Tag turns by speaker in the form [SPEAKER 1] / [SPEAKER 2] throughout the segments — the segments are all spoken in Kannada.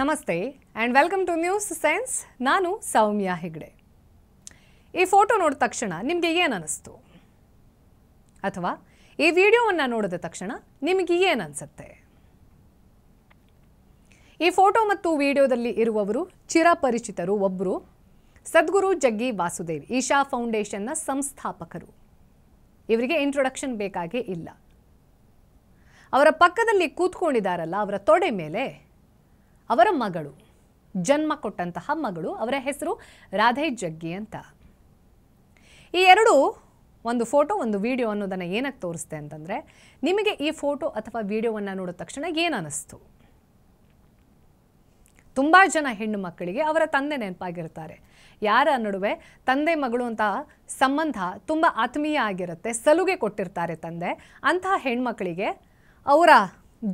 [SPEAKER 1] ನಮಸ್ತೆ and welcome to news science ನಾನು ಸೌಮ್ಯ ಹೆಗ್ಡೆ ಈ ಫೋಟೋ ನೋಡಿದ ತಕ್ಷಣ ನಿಮಗೆ ಏನು ಅನಿಸ್ತು ಅಥವಾ ಈ ವಿಡಿಯೋವನ್ನು ನೋಡಿದ ತಕ್ಷಣ ನಿಮಗೆ ಏನು ಅನಿಸುತ್ತೆ ಈ ಫೋಟೋ ಮತ್ತು ವಿಡಿಯೋದಲ್ಲಿ ಇರುವವರು ಚಿರಪರಿಚಿತರು ಒಬ್ಬರು ಸದ್ಗುರು ಜಗ್ಗಿ ವಾಸುದೇವ್ ಈಶಾ ಫೌಂಡೇಶನ್ನ ಸಂಸ್ಥಾಪಕರು ಇವರಿಗೆ ಇಂಟ್ರೊಡಕ್ಷನ್ ಬೇಕಾಗೇ ಇಲ್ಲ ಅವರ ಪಕ್ಕದಲ್ಲಿ ಕೂತ್ಕೊಂಡಿದ್ದಾರಲ್ಲ ಅವರ ತೊಡೆ ಮೇಲೆ ಅವರ ಮಗಳು ಜನ್ಮ ಕೊಟ್ಟಂತಹ ಮಗಳು ಅವರ ಹೆಸರು ರಾಧೆ ಜಗ್ಗಿ ಅಂತ ಈ ಎರಡು ಒಂದು ಫೋಟೋ ಒಂದು ವಿಡಿಯೋ ಅನ್ನೋದನ್ನು ಏನಕ್ಕೆ ತೋರಿಸ್ತೆ ಅಂತಂದರೆ ನಿಮಗೆ ಈ ಫೋಟೋ ಅಥವಾ ವಿಡಿಯೋವನ್ನು ನೋಡಿದ ತಕ್ಷಣ ಏನು ಅನ್ನಿಸ್ತು ತುಂಬ ಜನ ಹೆಣ್ಣು ಮಕ್ಕಳಿಗೆ ಅವರ ತಂದೆ ನೆನಪಾಗಿರ್ತಾರೆ ಯಾರ ನಡುವೆ ತಂದೆ ಮಗಳು ಅಂತ ಸಂಬಂಧ ತುಂಬ ಆತ್ಮೀಯ ಆಗಿರುತ್ತೆ ಸಲುಗೆ ಕೊಟ್ಟಿರ್ತಾರೆ ತಂದೆ ಅಂತಹ ಹೆಣ್ಮಕ್ಕಳಿಗೆ ಅವರ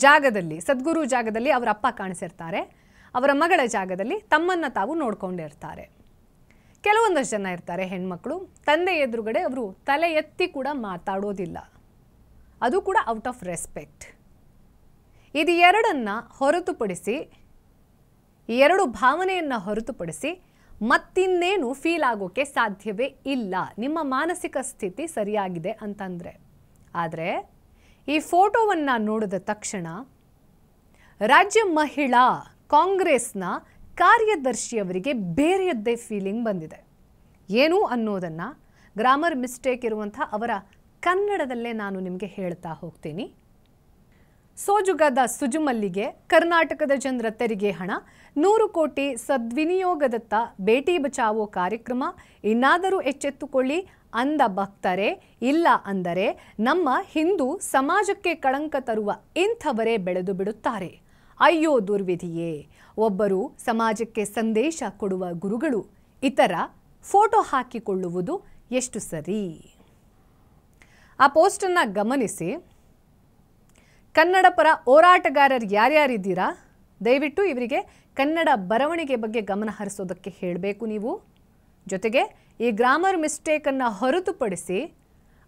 [SPEAKER 1] ಜಾಗದಲ್ಲಿ ಸದ್ಗುರು ಜಾಗದಲ್ಲಿ ಅವರ ಅಪ್ಪ ಕಾಣಿಸಿರ್ತಾರೆ ಅವರ ಮಗಳ ಜಾಗದಲ್ಲಿ ತಮ್ಮನ್ನು ತಾವು ನೋಡ್ಕೊಂಡಿರ್ತಾರೆ ಕೆಲವೊಂದಷ್ಟು ಜನ ಇರ್ತಾರೆ ಹೆಣ್ಮಕ್ಳು ತಂದೆ ಎದುರುಗಡೆ ಅವರು ತಲೆ ಎತ್ತಿ ಕೂಡ ಮಾತಾಡೋದಿಲ್ಲ ಅದು ಕೂಡ ಔಟ್ ಆಫ್ ರೆಸ್ಪೆಕ್ಟ್ ಇದು ಎರಡನ್ನು ಹೊರತುಪಡಿಸಿ ಎರಡು ಭಾವನೆಯನ್ನು ಹೊರತುಪಡಿಸಿ ಮತ್ತಿನ್ನೇನು ಫೀಲ್ ಆಗೋಕ್ಕೆ ಸಾಧ್ಯವೇ ಇಲ್ಲ ನಿಮ್ಮ ಮಾನಸಿಕ ಸ್ಥಿತಿ ಸರಿಯಾಗಿದೆ ಅಂತಂದರೆ ಆದರೆ ಈ ಫೋಟೋವನ್ನು ನೋಡಿದ ತಕ್ಷಣ ರಾಜ್ಯ ಮಹಿಳಾ ಕಾಂಗ್ರೆಸ್ನ ಕಾರ್ಯದರ್ಶಿಯವರಿಗೆ ಬೇರೆಯದ್ದೇ ಫೀಲಿಂಗ್ ಬಂದಿದೆ ಏನು ಅನ್ನೋದನ್ನು ಗ್ರಾಮರ್ ಮಿಸ್ಟೇಕ್ ಇರುವಂಥ ಅವರ ಕನ್ನಡದಲ್ಲೇ ನಾನು ನಿಮಗೆ ಹೇಳ್ತಾ ಹೋಗ್ತೀನಿ ಸೋಜುಗದ ಸುಜುಮಲ್ಲಿಗೆ ಕರ್ನಾಟಕದ ಜನರ ತೆರಿಗೆ ಹಣ ನೂರು ಕೋಟಿ ಸದ್ವಿನಿಯೋಗದತ್ತ ಬೇಟಿ ಬಚಾವೋ ಕಾರ್ಯಕ್ರಮ ಇನ್ನಾದರೂ ಎಚ್ಚೆತ್ತುಕೊಳ್ಳಿ ಅಂದ ಭಕ್ತರೇ ಇಲ್ಲ ಅಂದರೆ ನಮ್ಮ ಹಿಂದೂ ಸಮಾಜಕ್ಕೆ ಕಳಂಕ ತರುವ ಇಂಥವರೇ ಬೆಳೆದು ಬಿಡುತ್ತಾರೆ ಅಯ್ಯೋ ದುರ್ವಿಧಿಯೇ ಒಬ್ಬರು ಸಮಾಜಕ್ಕೆ ಸಂದೇಶ ಕೊಡುವ ಗುರುಗಳು ಇತರ ಫೋಟೋ ಹಾಕಿಕೊಳ್ಳುವುದು ಎಷ್ಟು ಸರಿ ಆ ಪೋಸ್ಟನ್ನು ಗಮನಿಸಿ ಕನ್ನಡ ಪರ ಹೋರಾಟಗಾರರು ಯಾರ್ಯಾರಿದ್ದೀರಾ ದಯವಿಟ್ಟು ಇವರಿಗೆ ಕನ್ನಡ ಬರವಣಿಗೆ ಬಗ್ಗೆ ಗಮನ ಹರಿಸೋದಕ್ಕೆ ಹೇಳಬೇಕು ನೀವು ಜೊತೆಗೆ ಈ ಗ್ರಾಮರ್ ಮಿಸ್ಟೇಕನ್ನು ಹೊರತುಪಡಿಸಿ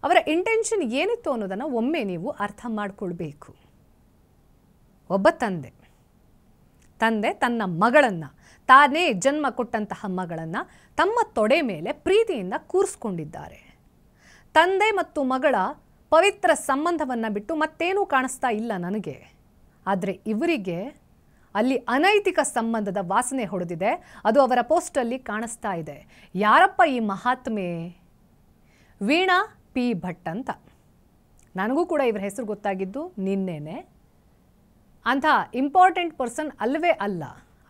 [SPEAKER 1] ಅವರ ಇಂಟೆನ್ಷನ್ ಏನಿತ್ತು ಅನ್ನೋದನ್ನು ಒಮ್ಮೆ ನೀವು ಅರ್ಥ ಮಾಡಿಕೊಳ್ಬೇಕು ಒಬ್ಬ ತಂದೆ ತಂದೆ ತನ್ನ ಮಗಳನ್ನು ತಾನೇ ಜನ್ಮ ಕೊಟ್ಟಂತಹ ಮಗಳನ್ನು ತಮ್ಮ ತೊಡೆ ಮೇಲೆ ಪ್ರೀತಿಯಿಂದ ಕೂರಿಸ್ಕೊಂಡಿದ್ದಾರೆ ತಂದೆ ಮತ್ತು ಮಗಳ ಪವಿತ್ರ ಸಂಬಂಧವನ್ನು ಬಿಟ್ಟು ಮತ್ತೇನೂ ಕಾಣಿಸ್ತಾ ಇಲ್ಲ ನನಗೆ ಆದರೆ ಇವರಿಗೆ ಅಲ್ಲಿ ಅನೈತಿಕ ಸಂಬಂಧದ ವಾಸನೆ ಹೊಡೆದಿದೆ ಅದು ಅವರ ಪೋಸ್ಟಲ್ಲಿ ಕಾಣಿಸ್ತಾ ಇದೆ ಯಾರಪ್ಪ ಈ ಮಹಾತ್ಮೆ ವೀಣಾ ಪಿ ಭಟ್ ಅಂತ ನನಗೂ ಕೂಡ ಇವರ ಹೆಸರು ಗೊತ್ತಾಗಿದ್ದು ನಿನ್ನೆನೆ ಅಂಥ ಇಂಪಾರ್ಟೆಂಟ್ ಪರ್ಸನ್ ಅಲ್ಲವೇ ಅಲ್ಲ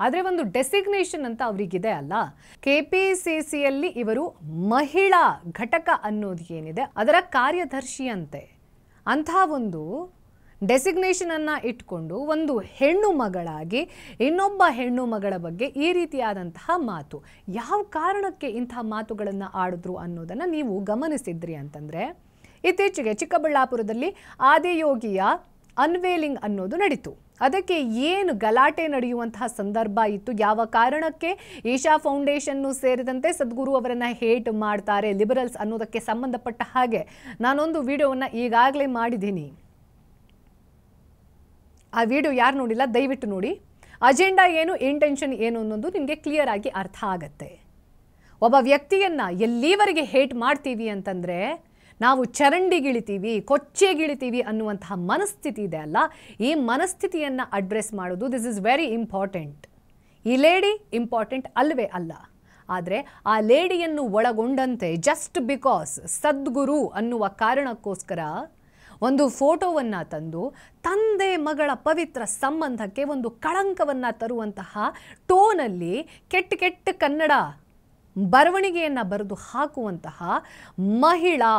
[SPEAKER 1] ಆದರೆ ಒಂದು ಡೆಸಿಗ್ನೇಷನ್ ಅಂತ ಅವರಿಗಿದೆ ಅಲ್ಲ ಕೆ ಪಿ ಸಿ ಸಿಯಲ್ಲಿ ಇವರು ಮಹಿಳಾ ಘಟಕ ಅನ್ನೋದು ಏನಿದೆ ಅದರ ಕಾರ್ಯದರ್ಶಿಯಂತೆ ಅಂಥ ಒಂದು ಡೆಸಿಗ್ನೇಷನನ್ನು ಇಟ್ಕೊಂಡು ಒಂದು ಹೆಣ್ಣು ಮಗಳಾಗಿ ಇನ್ನೊಬ್ಬ ಹೆಣ್ಣು ಮಗಳ ಬಗ್ಗೆ ಈ ರೀತಿಯಾದಂತಹ ಮಾತು ಯಾವ ಕಾರಣಕ್ಕೆ ಇಂತಹ ಮಾತುಗಳನ್ನು ಆಡಿದ್ರು ಅನ್ನೋದನ್ನು ನೀವು ಗಮನಿಸಿದ್ರಿ ಅಂತಂದರೆ ಇತ್ತೀಚೆಗೆ ಚಿಕ್ಕಬಳ್ಳಾಪುರದಲ್ಲಿ ಆದಿಯೋಗಿಯ ಅನ್ವೇಲಿಂಗ್ ಅನ್ನೋದು ನಡೀತು ಅದಕ್ಕೆ ಏನು ಗಲಾಟೆ ನಡೆಯುವಂತಹ ಸಂದರ್ಭ ಇತ್ತು ಯಾವ ಕಾರಣಕ್ಕೆ ಈಶಾ ಫೌಂಡೇಶನ್ನು ಸೇರಿದಂತೆ ಸದ್ಗುರು ಅವರನ್ನು ಹೇಟ್ ಮಾಡ್ತಾರೆ ಲಿಬರಲ್ಸ್ ಅನ್ನೋದಕ್ಕೆ ಸಂಬಂಧಪಟ್ಟ ಹಾಗೆ ನಾನೊಂದು ವಿಡಿಯೋವನ್ನು ಈಗಾಗಲೇ ಮಾಡಿದ್ದೀನಿ ಆ ವಿಡಿಯೋ ಯಾರು ನೋಡಿಲ್ಲ ದಯವಿಟ್ಟು ನೋಡಿ ಅಜೆಂಡಾ ಏನು ಇಂಟೆನ್ಷನ್ ಏನು ಅನ್ನೋದು ನಿಮಗೆ ಕ್ಲಿಯರ್ ಆಗಿ ಅರ್ಥ ಆಗತ್ತೆ ಒಬ್ಬ ವ್ಯಕ್ತಿಯನ್ನು ಎಲ್ಲಿವರೆಗೆ ಹೇಟ್ ಮಾಡ್ತೀವಿ ಅಂತಂದರೆ ನಾವು ಚರಂಡಿಗಿಳಿತೀವಿ ಕೊಚ್ಚೆಗಿಳಿತೀವಿ ಅನ್ನುವಂತಹ ಮನಸ್ಥಿತಿ ಇದೆ ಅಲ್ಲ ಈ ಮನಸ್ಥಿತಿಯನ್ನು ಅಡ್ರೆಸ್ ಮಾಡೋದು ದಿಸ್ ಇಸ್ ವೆರಿ ಇಂಪಾರ್ಟೆಂಟ್ ಈ ಲೇಡಿ ಇಂಪಾರ್ಟೆಂಟ್ ಅಲ್ಲವೇ ಅಲ್ಲ ಆದರೆ ಆ ಲೇಡಿಯನ್ನು ಒಳಗೊಂಡಂತೆ ಜಸ್ಟ್ ಬಿಕಾಸ್ ಸದ್ಗುರು ಅನ್ನುವ ಕಾರಣಕ್ಕೋಸ್ಕರ ಒಂದು ಫೋಟೋವನ್ನು ತಂದು ತಂದೆ ಮಗಳ ಪವಿತ್ರ ಸಂಬಂಧಕ್ಕೆ ಒಂದು ಕಳಂಕವನ್ನು ತರುವಂತಹ ಟೋನಲ್ಲಿ ಕೆಟ್ಟ ಕೆಟ್ಟ ಕನ್ನಡ ಬರವಣಿಗೆಯನ್ನು ಬರೆದು ಹಾಕುವಂತಹ ಮಹಿಳಾ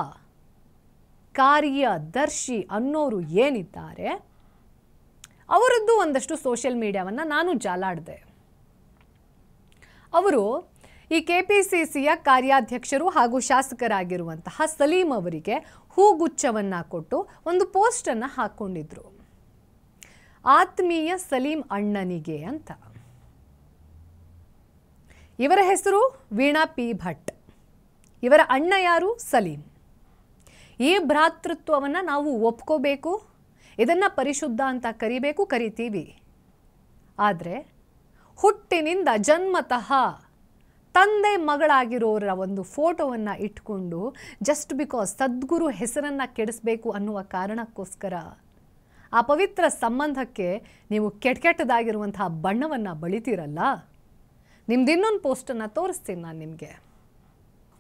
[SPEAKER 1] ಕಾರ್ಯದರ್ಶಿ ಅನ್ನೋರು ಏನಿದ್ದಾರೆ ಅವರದ್ದು ಒಂದಷ್ಟು ಸೋಷಿಯಲ್ ಮೀಡಿಯಾವನ್ನು ನಾನು ಜಾಲಾಡಿದೆ ಅವರು ಈ ಕೆಪಿಸಿಸಿಯ ಕಾರ್ಯಾಧ್ಯಕ್ಷರು ಹಾಗೂ ಶಾಸಕರಾಗಿರುವಂತಹ ಸಲೀಂ ಅವರಿಗೆ ಹೂಗುಚ್ಛವನ್ನು ಕೊಟ್ಟು ಒಂದು ಪೋಸ್ಟನ್ನು ಹಾಕ್ಕೊಂಡಿದ್ರು ಆತ್ಮೀಯ ಸಲೀಂ ಅಣ್ಣನಿಗೆ ಅಂತ ಇವರ ಹೆಸರು ವೀಣಾ ಪಿ ಭಟ್ ಇವರ ಅಣ್ಣ ಯಾರು ಸಲೀಂ ಈ ಭ್ರಾತೃತ್ವವನ್ನು ನಾವು ಒಪ್ಕೋಬೇಕು ಇದನ್ನು ಪರಿಶುದ್ಧ ಅಂತ ಕರಿಬೇಕು ಕರಿತೀವಿ ಆದರೆ ಹುಟ್ಟಿನಿಂದ ಜನ್ಮತಃ ತಂದೆ ಮಗಳಾಗಿರೋರ ಒಂದು ಫೋಟೋವನ್ನು ಇಟ್ಕೊಂಡು ಜಸ್ಟ್ ಬಿಕಾಸ್ ಸದ್ಗುರು ಹೆಸರನ್ನು ಕೆಡಿಸ್ಬೇಕು ಅನ್ನುವ ಕಾರಣಕ್ಕೋಸ್ಕರ ಆ ಪವಿತ್ರ ಸಂಬಂಧಕ್ಕೆ ನೀವು ಕೆಟ್ಟ ಕೆಟ್ಟದಾಗಿರುವಂತಹ ಬಣ್ಣವನ್ನು ಬಳಿತೀರಲ್ಲ ನಿಮ್ದು ಇನ್ನೊಂದು ಪೋಸ್ಟನ್ನು ತೋರಿಸ್ತೀನಿ ನಾನು ನಿಮಗೆ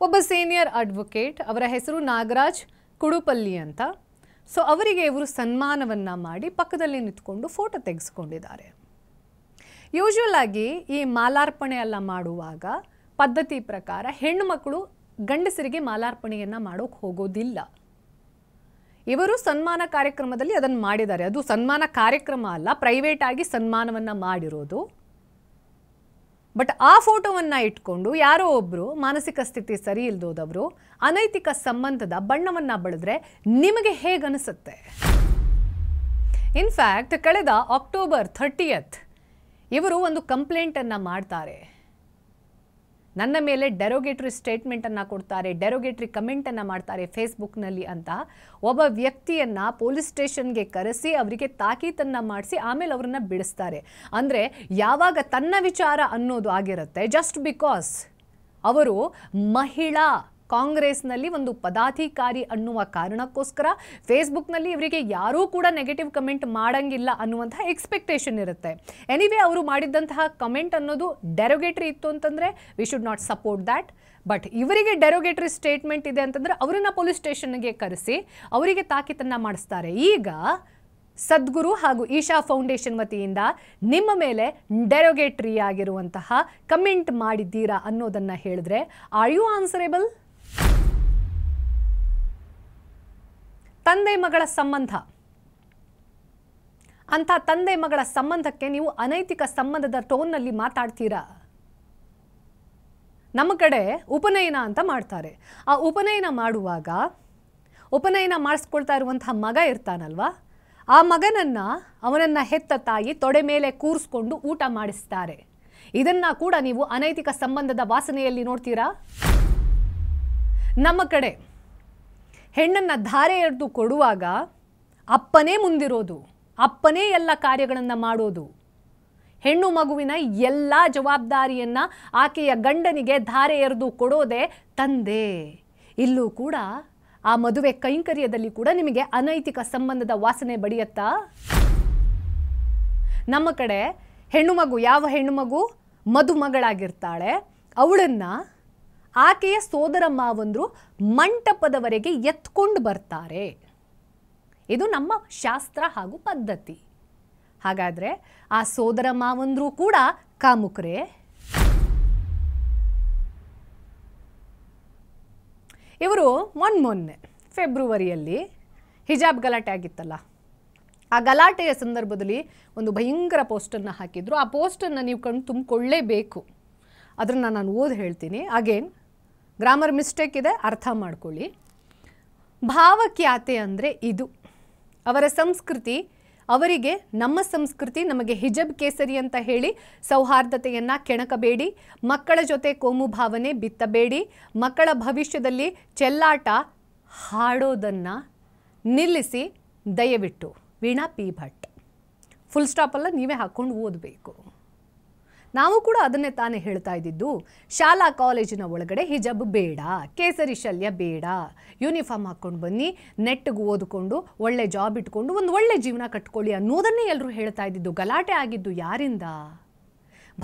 [SPEAKER 1] ಒಬ್ಬ ಸೀನಿಯರ್ ಅಡ್ವೊಕೇಟ್ ಅವರ ಹೆಸರು ನಾಗರಾಜ್ ಕುಡುಪಲ್ಲಿ ಅಂತ ಸೊ ಅವರಿಗೆ ಇವರು ಸನ್ಮಾನವನ್ನು ಮಾಡಿ ಪಕ್ಕದಲ್ಲಿ ನಿಂತ್ಕೊಂಡು ಫೋಟೋ ತೆಗೆಸ್ಕೊಂಡಿದ್ದಾರೆ ಯೂಶುವಲ್ ಆಗಿ ಈ ಮಾಲಾರ್ಪಣೆ ಎಲ್ಲ ಮಾಡುವಾಗ ಪದ್ಧತಿ ಪ್ರಕಾರ ಹೆಣ್ಣುಮಕ್ಕಳು ಗಂಡಸರಿಗೆ ಮಾಲಾರ್ಪಣೆಯನ್ನು ಮಾಡೋಕೆ ಹೋಗೋದಿಲ್ಲ ಇವರು ಸನ್ಮಾನ ಕಾರ್ಯಕ್ರಮದಲ್ಲಿ ಅದನ್ನು ಮಾಡಿದ್ದಾರೆ ಅದು ಸನ್ಮಾನ ಕಾರ್ಯಕ್ರಮ ಅಲ್ಲ ಪ್ರೈವೇಟ್ ಆಗಿ ಸನ್ಮಾನವನ್ನು ಮಾಡಿರೋದು ಬಟ್ ಆ ಫೋಟೋವನ್ನು ಇಟ್ಕೊಂಡು ಯಾರೋ ಒಬ್ಬರು ಮಾನಸಿಕ ಸ್ಥಿತಿ ಸರಿ ಇಲ್ದೋದವರು ಅನೈತಿಕ ಸಂಬಂಧದ ಬಣ್ಣವನ್ನು ಬಳಿದ್ರೆ ನಿಮಗೆ ಹೇಗನಿಸುತ್ತೆ ಇನ್ಫ್ಯಾಕ್ಟ್ ಕಳೆದ ಅಕ್ಟೋಬರ್ ಥರ್ಟಿಯತ್ ಇವರು ಒಂದು ಕಂಪ್ಲೇಂಟನ್ನು ಮಾಡ್ತಾರೆ ನನ್ನ ಮೇಲೆ ಡೆರೋಗೇಟ್ರಿ ಸ್ಟೇಟ್ಮೆಂಟನ್ನು ಕೊಡ್ತಾರೆ ಡೆರೋಗೇಟ್ರಿ ಕಮೆಂಟನ್ನು ಮಾಡ್ತಾರೆ ಫೇಸ್ಬುಕ್ನಲ್ಲಿ ಅಂತ ಒಬ್ಬ ವ್ಯಕ್ತಿಯನ್ನು ಪೊಲೀಸ್ ಸ್ಟೇಷನ್ಗೆ ಕರೆಸಿ ಅವರಿಗೆ ತಾಕೀತನ್ನು ಮಾಡಿಸಿ ಆಮೇಲೆ ಅವರನ್ನು ಬಿಡಿಸ್ತಾರೆ ಅಂದರೆ ಯಾವಾಗ ತನ್ನ ವಿಚಾರ ಅನ್ನೋದು ಆಗಿರುತ್ತೆ ಜಸ್ಟ್ ಬಿಕಾಸ್ ಅವರು ಮಹಿಳಾ ಕಾಂಗ್ರೆಸ್ನಲ್ಲಿ ಒಂದು ಪದಾಧಿಕಾರಿ ಅನ್ನುವ ಕಾರಣಕ್ಕೋಸ್ಕರ ಫೇಸ್ಬುಕ್ನಲ್ಲಿ ಇವರಿಗೆ ಯಾರೂ ಕೂಡ ನೆಗೆಟಿವ್ ಕಮೆಂಟ್ ಮಾಡಂಗಿಲ್ಲ ಅನ್ನುವಂತಹ ಎಕ್ಸ್ಪೆಕ್ಟೇಷನ್ ಇರುತ್ತೆ ಎನಿವೇ ಅವರು ಮಾಡಿದ್ದಂತಹ ಕಮೆಂಟ್ ಅನ್ನೋದು ಡೆರೋಗೇಟ್ರಿ ಇತ್ತು ಅಂತಂದರೆ we should not support that but ಇವರಿಗೆ ಡೆರೋಗೇಟ್ರಿ ಸ್ಟೇಟ್ಮೆಂಟ್ ಇದೆ ಅಂತಂದರೆ ಅವರನ್ನು ಪೊಲೀಸ್ ಸ್ಟೇಷನ್ಗೆ ಕರೆಸಿ ಅವರಿಗೆ ತಾಕೀತನ್ನು ಮಾಡಿಸ್ತಾರೆ ಈಗ ಸದ್ಗುರು ಹಾಗೂ ಈಶಾ ಫೌಂಡೇಶನ್ ವತಿಯಿಂದ ನಿಮ್ಮ ಮೇಲೆ ಡೆರೋಗೇಟ್ರಿ ಆಗಿರುವಂತಹ ಕಮೆಂಟ್ ಮಾಡಿದ್ದೀರಾ ಅನ್ನೋದನ್ನು ಹೇಳಿದ್ರೆ ಆರ್ ಯು ಆನ್ಸರೇಬಲ್ ತಂದೆ ಮಗಳ ಸಂಬಂಧ ಅಂಥ ತಂದೆ ಮಗಳ ಸಂಬಂಧಕ್ಕೆ ನೀವು ಅನೈತಿಕ ಸಂಬಂಧದ ಟೋನ್ನಲ್ಲಿ ಮಾತಾಡ್ತೀರಾ ನಮ್ಮ ಕಡೆ ಉಪನಯನ ಅಂತ ಮಾಡ್ತಾರೆ ಆ ಉಪನಯನ ಮಾಡುವಾಗ ಉಪನಯನ ಮಾಡಿಸ್ಕೊಳ್ತಾ ಇರುವಂಥ ಮಗ ಇರ್ತಾನಲ್ವಾ ಆ ಮಗನನ್ನು ಅವನನ್ನು ಹೆತ್ತ ತಾಯಿ ತೊಡೆ ಮೇಲೆ ಕೂರಿಸ್ಕೊಂಡು ಊಟ ಮಾಡಿಸ್ತಾರೆ ಇದನ್ನು ಕೂಡ ನೀವು ಅನೈತಿಕ ಸಂಬಂಧದ ವಾಸನೆಯಲ್ಲಿ ನೋಡ್ತೀರಾ ನಮ್ಮ ಕಡೆ ಹೆಣ್ಣನ್ನು ಧಾರೆ ಎರೆದು ಕೊಡುವಾಗ ಅಪ್ಪನೇ ಮುಂದಿರೋದು ಅಪ್ಪನೇ ಎಲ್ಲ ಕಾರ್ಯಗಳನ್ನು ಮಾಡೋದು ಹೆಣ್ಣು ಮಗುವಿನ ಎಲ್ಲ ಜವಾಬ್ದಾರಿಯನ್ನು ಆಕೆಯ ಗಂಡನಿಗೆ ಧಾರೆ ಎರೆದು ಕೊಡೋದೇ ತಂದೆ ಇಲ್ಲೂ ಕೂಡ ಆ ಮದುವೆ ಕೈಂಕರ್ಯದಲ್ಲಿ ಕೂಡ ನಿಮಗೆ ಅನೈತಿಕ ಸಂಬಂಧದ ವಾಸನೆ ಬಡಿಯತ್ತಾ ನಮ್ಮ ಕಡೆ ಹೆಣ್ಣು ಮಗು ಯಾವ ಹೆಣ್ಣು ಮಗು ಮದುಮಗಳಾಗಿರ್ತಾಳೆ ಅವಳನ್ನು ಆಕೆಯ ಸೋದರ ಮಾವಂದ್ರು ಮಂಟಪದವರೆಗೆ ಎತ್ಕೊಂಡು ಬರ್ತಾರೆ ಇದು ನಮ್ಮ ಶಾಸ್ತ್ರ ಹಾಗೂ ಪದ್ಧತಿ ಹಾಗಾದರೆ ಆ ಸೋದರ ಮಾವಂದ್ರು ಕೂಡ ಕಾಮುಕರೇ ಇವರು ಮೊನ್ನೆ ಫೆಬ್ರವರಿಯಲ್ಲಿ ಹಿಜಾಬ್ ಗಲಾಟೆ ಆಗಿತ್ತಲ್ಲ ಆ ಗಲಾಟೆಯ ಸಂದರ್ಭದಲ್ಲಿ ಒಂದು ಭಯಂಕರ ಪೋಸ್ಟನ್ನು ಹಾಕಿದ್ರು ಆ ಪೋಸ್ಟನ್ನು ನೀವು ಕಣ್ಣು ತುಂಬಿಕೊಳ್ಳೇಬೇಕು ಅದನ್ನು ನಾನು ಓದಿ ಹೇಳ್ತೀನಿ ಅಗೇನ್ ಗ್ರಾಮರ್ ಮಿಸ್ಟೇಕ್ ಇದೆ ಅರ್ಥ ಮಾಡ್ಕೊಳ್ಳಿ ಭಾವಖ್ಯಾತೆ ಅಂದರೆ ಇದು ಅವರ ಸಂಸ್ಕೃತಿ ಅವರಿಗೆ ನಮ್ಮ ಸಂಸ್ಕೃತಿ ನಮಗೆ ಹಿಜಬ್ ಕೇಸರಿ ಅಂತ ಹೇಳಿ ಸೌಹಾರ್ದತೆಯನ್ನು ಕೆಣಕಬೇಡಿ ಮಕ್ಕಳ ಜೊತೆ ಕೋಮು ಭಾವನೆ ಬಿತ್ತಬೇಡಿ ಮಕ್ಕಳ ಭವಿಷ್ಯದಲ್ಲಿ ಚೆಲ್ಲಾಟ ಹಾಡೋದನ್ನು ನಿಲ್ಲಿಸಿ ದಯವಿಟ್ಟು ವೀಣಾ ಪಿ ಭಟ್ ಫುಲ್ ಸ್ಟಾಪಲ್ಲ ನೀವೇ ಹಾಕ್ಕೊಂಡು ಓದಬೇಕು ನಾವು ಕೂಡ ಅದನ್ನೇ ತಾನೇ ಹೇಳ್ತಾ ಇದ್ದಿದ್ದು ಶಾಲಾ ಕಾಲೇಜಿನ ಒಳಗಡೆ ಹಿಜಬ್ ಬೇಡ ಕೇಸರಿ ಶಲ್ಯ ಬೇಡ ಯೂನಿಫಾರ್ಮ್ ಹಾಕ್ಕೊಂಡು ಬನ್ನಿ ನೆಟ್ಗೆ ಓದ್ಕೊಂಡು ಒಳ್ಳೆ ಜಾಬ್ ಇಟ್ಕೊಂಡು ಒಂದು ಒಳ್ಳೆ ಜೀವನ ಕಟ್ಕೊಳ್ಳಿ ಅನ್ನೋದನ್ನೇ ಎಲ್ಲರೂ ಹೇಳ್ತಾ ಇದ್ದಿದ್ದು ಗಲಾಟೆ ಆಗಿದ್ದು ಯಾರಿಂದ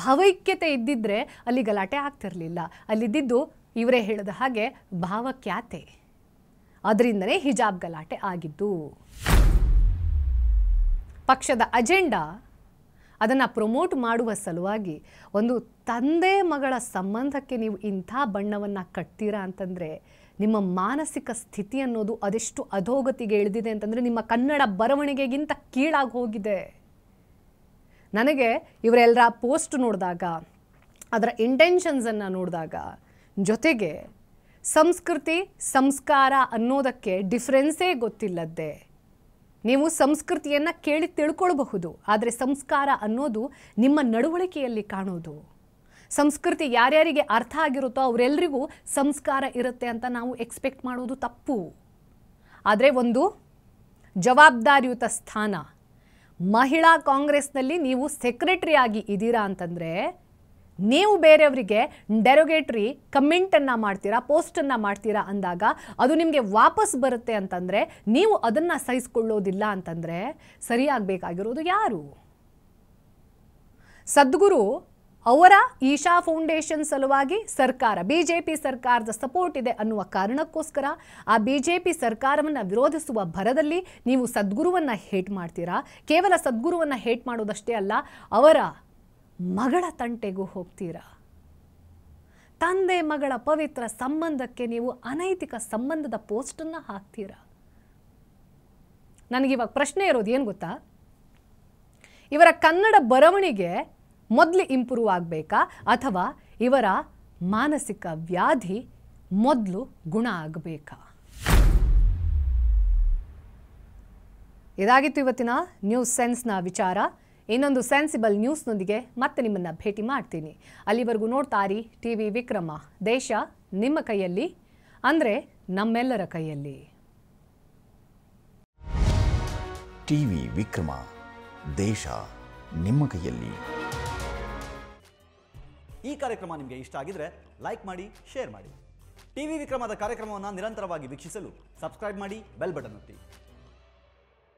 [SPEAKER 1] ಭಾವೈಕ್ಯತೆ ಇದ್ದಿದ್ದರೆ ಅಲ್ಲಿ ಗಲಾಟೆ ಆಗ್ತಿರಲಿಲ್ಲ ಅಲ್ಲಿದ್ದು ಇವರೇ ಹೇಳಿದ ಹಾಗೆ ಭಾವಖ್ಯಾತೆ ಅದರಿಂದನೇ ಹಿಜಾಬ್ ಗಲಾಟೆ ಆಗಿದ್ದು ಪಕ್ಷದ ಅಜೆಂಡಾ ಅದನ್ನು ಪ್ರಮೋಟ್ ಮಾಡುವ ಸಲುವಾಗಿ ಒಂದು ತಂದೆ ಮಗಳ ಸಂಬಂಧಕ್ಕೆ ನೀವು ಇಂಥ ಬಣ್ಣವನ್ನು ಕಟ್ತೀರಾ ಅಂತಂದರೆ ನಿಮ್ಮ ಮಾನಸಿಕ ಸ್ಥಿತಿ ಅನ್ನೋದು ಅದೆಷ್ಟು ಅಧೋಗತಿಗೆ ಇಳಿದಿದೆ ಅಂತಂದರೆ ನಿಮ್ಮ ಕನ್ನಡ ಬರವಣಿಗೆಗಿಂತ ಕೀಳಾಗಿ ಹೋಗಿದೆ ನನಗೆ ಇವರೆಲ್ಲರ ಪೋಸ್ಟ್ ನೋಡಿದಾಗ ಅದರ ಇಂಟೆನ್ಷನ್ಸನ್ನು ನೋಡಿದಾಗ ಜೊತೆಗೆ ಸಂಸ್ಕೃತಿ ಸಂಸ್ಕಾರ ಅನ್ನೋದಕ್ಕೆ ಡಿಫ್ರೆನ್ಸೇ ಗೊತ್ತಿಲ್ಲದ್ದೇ ನೀವು ಸಂಸ್ಕೃತಿಯನ್ನು ಕೇಳಿ ತಿಳ್ಕೊಳ್ಬಹುದು ಆದರೆ ಸಂಸ್ಕಾರ ಅನ್ನೋದು ನಿಮ್ಮ ನಡವಳಿಕೆಯಲ್ಲಿ ಕಾಣೋದು ಸಂಸ್ಕೃತಿ ಯಾರ್ಯಾರಿಗೆ ಅರ್ಥ ಆಗಿರುತ್ತೋ ಅವರೆಲ್ಲರಿಗೂ ಸಂಸ್ಕಾರ ಇರುತ್ತೆ ಅಂತ ನಾವು ಎಕ್ಸ್ಪೆಕ್ಟ್ ಮಾಡೋದು ತಪ್ಪು ಆದರೆ ಒಂದು ಜವಾಬ್ದಾರಿಯುತ ಸ್ಥಾನ ಮಹಿಳಾ ಕಾಂಗ್ರೆಸ್ನಲ್ಲಿ ನೀವು ಸೆಕ್ರೆಟರಿಯಾಗಿ ಆಗಿ ಇದ್ದೀರಾ ಅಂತಂದರೆ ನೀವು ಬೇರೆಯವರಿಗೆ ಡೆರೋಗೇಟ್ರಿ ಕಮೆಂಟನ್ನು ಮಾಡ್ತೀರಾ ಪೋಸ್ಟನ್ನು ಮಾಡ್ತೀರಾ ಅಂದಾಗ ಅದು ನಿಮಗೆ ವಾಪಸ್ ಬರುತ್ತೆ ಅಂತಂದರೆ ನೀವು ಅದನ್ನು ಸಹಿಸ್ಕೊಳ್ಳೋದಿಲ್ಲ ಅಂತಂದರೆ ಸರಿಯಾಗಬೇಕಾಗಿರೋದು ಯಾರು ಸದ್ಗುರು ಅವರ ಈಶಾ ಫೌಂಡೇಶನ್ ಸಲುವಾಗಿ ಸರ್ಕಾರ ಬಿ ಜೆ ಪಿ ಸರ್ಕಾರದ ಸಪೋರ್ಟ್ ಇದೆ ಅನ್ನುವ ಕಾರಣಕ್ಕೋಸ್ಕರ ಆ ಬಿ ಜೆ ಪಿ ಸರ್ಕಾರವನ್ನು ವಿರೋಧಿಸುವ ಭರದಲ್ಲಿ ನೀವು ಸದ್ಗುರುವನ್ನು ಹೇಟ್ ಮಾಡ್ತೀರಾ ಕೇವಲ ಸದ್ಗುರುವನ್ನು ಹೇಟ್ ಮಾಡೋದಷ್ಟೇ ಅಲ್ಲ ಅವರ ಮಗಳ ತಂಟೆಗೂ ಹೋಗ್ತೀರಾ ತಂದೆ ಮಗಳ ಪವಿತ್ರ ಸಂಬಂಧಕ್ಕೆ ನೀವು ಅನೈತಿಕ ಸಂಬಂಧದ ಪೋಸ್ಟನ್ನು ಹಾಕ್ತೀರಾ ನನಗಿವಾಗ ಪ್ರಶ್ನೆ ಇರೋದು ಏನು ಗೊತ್ತಾ ಇವರ ಕನ್ನಡ ಬರವಣಿಗೆ ಮೊದಲು ಇಂಪ್ರೂವ್ ಆಗಬೇಕಾ ಅಥವಾ ಇವರ ಮಾನಸಿಕ ವ್ಯಾಧಿ ಮೊದಲು ಗುಣ ಆಗಬೇಕಾ ಇದಾಗಿತ್ತು ಇವತ್ತಿನ ನ್ಯೂಸ್ ಸೆನ್ಸ್ನ ವಿಚಾರ ಇನ್ನೊಂದು ಸೆನ್ಸಿಬಲ್ ನ್ಯೂಸ್ನೊಂದಿಗೆ ಮತ್ತೆ ನಿಮ್ಮನ್ನು ಭೇಟಿ ಮಾಡ್ತೀನಿ ಅಲ್ಲಿವರೆಗೂ ನೋಡ್ತಾರಿ ಟಿ ವಿ ವಿಕ್ರಮ ದೇಶ ನಿಮ್ಮ ಕೈಯಲ್ಲಿ ಅಂದರೆ ನಮ್ಮೆಲ್ಲರ ಕೈಯಲ್ಲಿ ಟಿ ವಿ ವಿಕ್ರಮ ದೇಶ ನಿಮ್ಮ ಕೈಯಲ್ಲಿ ಈ ಕಾರ್ಯಕ್ರಮ ನಿಮಗೆ ಇಷ್ಟ ಆಗಿದ್ರೆ ಲೈಕ್ ಮಾಡಿ ಶೇರ್ ಮಾಡಿ ಟಿವಿ ವಿಕ್ರಮದ ಕಾರ್ಯಕ್ರಮವನ್ನು ನಿರಂತರವಾಗಿ ವೀಕ್ಷಿಸಲು ಸಬ್ಸ್ಕ್ರೈಬ್ ಮಾಡಿ ಬೆಲ್ ಬಟನ್ ಒತ್ತಿ